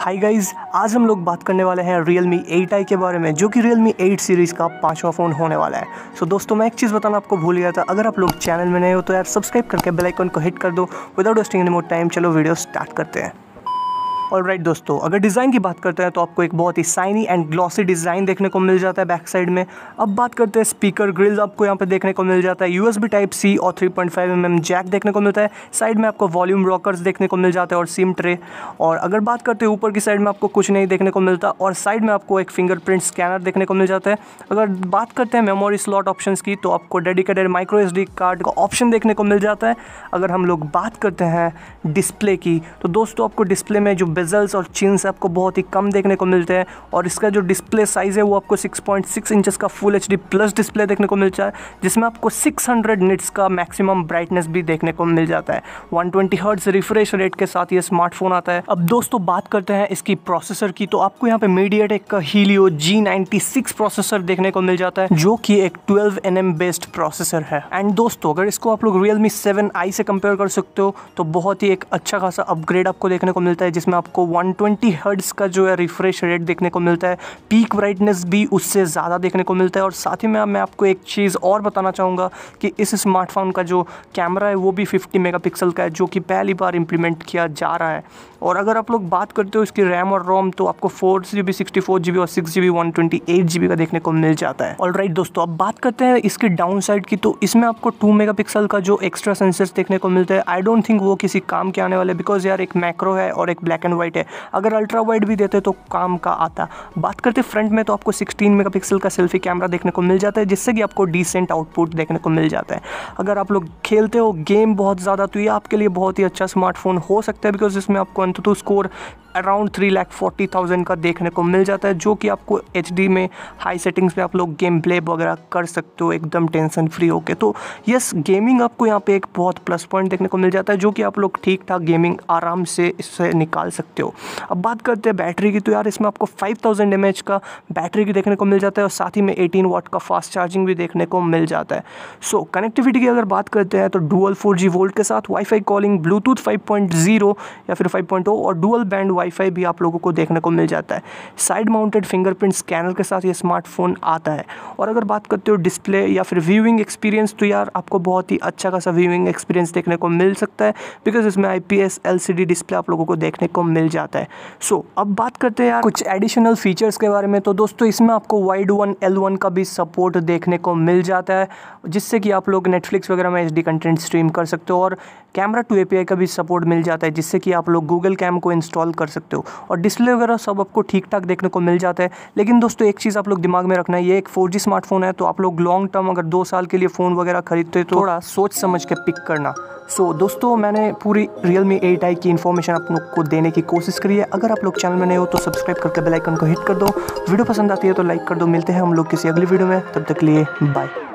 hi guys आज हम लोग बात करने वाले हैं रियल मी एट आई के बारे में जो कि रियल मी एट सीरीज़ का पांचवा फ़ोन होने वाला है सो so, दोस्तों मैं एक चीज़ बताना आपको भूल गया था अगर आप लोग चैनल में नए हो तो यार सब्सक्राइब करके बेल आइकन को हिट कर दो without wasting any more time चलो वीडियो स्टार्ट करते हैं और राइट दोस्तों अगर डिज़ाइन की बात करते हैं तो आपको एक बहुत ही साइनी एंड ग्लॉसी डिज़ाइन देखने को मिल जाता है बैक साइड में अब बात करते हैं स्पीकर ग्रिल्स आपको यहाँ पर देखने को मिल जाता है यू टाइप सी और थ्री पॉइंट mm जैक देखने को मिलता है साइड में आपको वॉल्यूम रॉकर्स देखने को मिल जाता है और सिम ट्रे और अगर बात करते हैं ऊपर की साइड में आपको कुछ नहीं देखने को मिलता और साइड में आपको एक फिंगरप्रिंट स्कैनर देखने को मिल जाता है अगर बात करते हैं मेमोरी स्लॉट ऑप्शन की तो आपको डेडिकेटेड माइक्रो एस कार्ड का ऑप्शन देखने को मिल जाता है अगर हम लोग बात करते हैं डिस्प्ले की तो दोस्तों आपको डिस्प्ले में जो बेजल्स और चिन्स आपको बहुत ही कम देखने को मिलते हैं और इसका जो डिस्प्ले साइज़ है वो आपको 6.6 इंचेस का फुल एच प्लस डिस्प्ले देखने को मिलता है जिसमें आपको 600 निट्स का मैक्सिमम ब्राइटनेस भी देखने को मिल जाता है 120 ट्वेंटी हर्ट्स रिफ्रेश रेट के साथ ये स्मार्टफोन आता है अब दोस्तों बात करते हैं इसकी प्रोसेसर की तो आपको यहाँ पे मीडियाटेक का हीलियो जी प्रोसेसर देखने को मिल जाता है जो कि एक ट्वेल्व एन बेस्ड प्रोसेसर है एंड दोस्तों अगर इसको आप लोग रियलमी सेवन आई से कंपेयर कर सकते हो तो बहुत ही एक अच्छा खासा अपग्रेड आपको देखने को मिलता है जिसमें आप आपको 120 ट्वेंटी हर्ड्स का जो है रिफ्रेश रेट देखने को मिलता है पीक ब्राइटनेस भी उससे ज़्यादा देखने को मिलता है और साथ ही में मैं आपको एक चीज़ और बताना चाहूँगा कि इस स्मार्टफोन का जो कैमरा है वो भी 50 मेगापिक्सल का है जो कि पहली बार इम्प्लीमेंट किया जा रहा है और अगर आप लोग बात करते हो इसकी रैम और रोम तो आपको four G B sixty four G B और six G B one twenty eight G B का देखने को मिल जाता है ऑल राइट दोस्तों अब बात करते हैं इसके डाउन साइड की तो इसमें आपको टू मेगा पिक्सल का जो एक्स्ट्रा सेंसर्स देखने को मिलता है आई डोंट थिंक वो किसी काम के आने वाले बिकॉज यार एक मैक्रो है और एक ब्लैक एंड वाइट है अगर अल्ट्रा वाइड भी देते तो काम का आता बात करते फ्रंट में तो आपको सिक्सटीन मेगा का सेल्फी कैमरा देखने को मिल जाता है जिससे कि आपको डिसेंट आउटपुट देखने को मिल जाता है अगर आप लोग खेलते हो गेम बहुत ज़्यादा तो ये आपके लिए बहुत ही अच्छा स्मार्टफोन हो सकता है बिकॉज इसमें आपको अंततः score around three lakh forty thousand का देखने को मिल जाता है जो कि आपको एच डी में हाई सेटिंग्स में आप लोग गेम प्ले वगैरह कर सकते हो एकदम टेंशन फ्री होके तो यस गेमिंग आपको यहाँ पे एक बहुत प्लस पॉइंट देखने को मिल जाता है जो कि आप लोग ठीक ठाक गेमिंग आराम से इससे निकाल सकते सकते हो अब बात करते हैं बैटरी की तो यार इसमें आपको फाइव थाउजेंड एम एच का बैटरी भी देखने को मिल जाता है और साथ ही में एटीन वाट का फास्ट चार्जिंग भी देखने को मिल जाता है सो so, कनेक्टिविटी की अगर बात करते हैं तो डुअल फोर जी वोल्ट के साथ wifi calling Bluetooth five point zero या फिर फाइव पॉइंट oh और डुअल बैंड वाईफाई भी आप लोगों को देखने को मिल जाता है साइड माउंटेड फिंगरप्रिंट स्कैनर के साथ ये स्मार्टफोन आता है और अगर बात करते हो डिस्प्ले या फिर व्यूइंग एक्सपीरियंस तो यार आपको बहुत ही अच्छा खासा व्यूइंग एक्सपीरियंस देखने को मिल सकता है बिकॉज इसमें I P S L C D display आप लोगों को देखने को मिल मिल जाता है सो so, अब बात करते हैं यार कुछ एडिशनल फीचर्स के बारे में तो दोस्तों इसमें आपको वाइड वन एल वन का भी सपोर्ट देखने को मिल जाता है जिससे कि आप लोग नेटफ्लिक्स वगैरह में एच डी कंटेंट स्ट्रीम कर सकते हो और camera two A P I का भी सपोर्ट मिल जाता है जिससे कि आप लोग गूगल कैम को इंस्टॉल कर सकते हो और डिस्प्ले वगैरह सब आपको ठीक ठाक देखने को मिल जाता है लेकिन दोस्तों एक चीज़ आप लोग दिमाग में रखना है ये एक फोर जी स्मार्टफोन है तो आप लोग लॉन्ग टर्म अगर दो साल के लिए फ़ोन वगैरह खरीदते हो तो थोड़ा सोच समझ के पिक करना सो so, दोस्तों मैंने पूरी रियल मी एट आई की इन्फॉर्मेशन आप लोग को देने की कोशिश करिए अगर आप लोग चैनल में नए हो तो सब्सक्राइब करके बेलाइकन को हिट कर दो वीडियो पसंद आती है तो लाइक कर दो मिलते हैं हम लोग किसी अगली वीडियो में तब तक लिए बाय